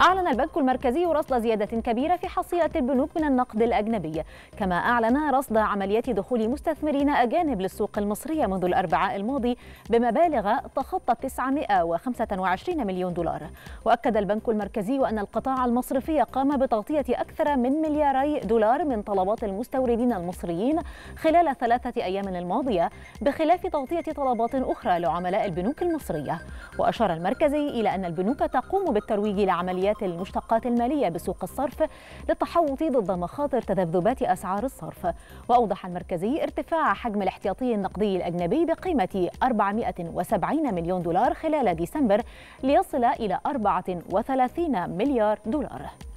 أعلن البنك المركزي رصد زيادة كبيرة في حصيلة البنوك من النقد الأجنبي كما أعلن رصد عمليات دخول مستثمرين أجانب للسوق المصرية منذ الأربعاء الماضي بمبالغ تخطى 925 مليون دولار وأكد البنك المركزي أن القطاع المصرفي قام بتغطية أكثر من ملياري دولار من طلبات المستوردين المصريين خلال ثلاثة أيام الماضية بخلاف تغطية طلبات أخرى لعملاء البنوك المصرية وأشار المركزي إلى أن البنوك تقوم بالترويج لعمليات لتحديات المشتقات المالية بسوق الصرف للتحوط ضد مخاطر تذبذبات أسعار الصرف وأوضح المركزي ارتفاع حجم الاحتياطي النقدي الأجنبي بقيمة 470 مليون دولار خلال ديسمبر ليصل إلى 34 مليار دولار